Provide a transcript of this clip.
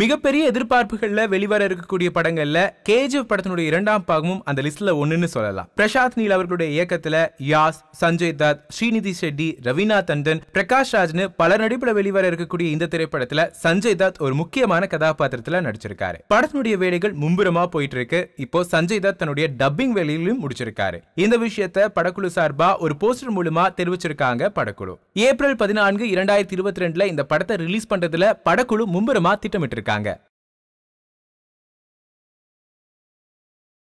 மிகப்பெரிய எதிர்பார்ப்புகள்ல வெளிவர இருக்கக்கூடிய படங்கள்ல கேஜிஎஃப் படத்தினுடைய இரண்டாம் பாகமும் அந்த லிஸ்ட்ல ஒண்ணுன்னு சொல்லலாம் பிரசாந்த் நீல் அவர்களுடைய இயக்கத்துல யாஸ் சஞ்சய் தத் ஸ்ரீநிதி ஷெட்டி ரவீனா தண்டன் பிரகாஷ் ராஜ்னு பல நடிப்புல வெளிவர இருக்கக்கூடிய இந்த திரைப்படத்துல சஞ்சய் தத் ஒரு முக்கியமான கதாபாத்திரத்துல நடிச்சிருக்காரு படத்தினுடைய வேலைகள் மும்புரமா போயிட்டு இருக்கு இப்போ சஞ்சய் தத் தன்னுடைய டப்பிங் வேலையிலும் முடிச்சிருக்காரு இந்த விஷயத்த படக்குழு சார்பா ஒரு போஸ்டர் மூலமா தெரிவிச்சிருக்காங்க படக்குழு ஏப்ரல் பதினான்கு இரண்டாயிரத்தி இருபத்தி ரெண்டுல இந்த படத்தை ரிலீஸ் பண்றதுல படக்குழு மும்புரமா திட்டமிட்டு இருக்காங்க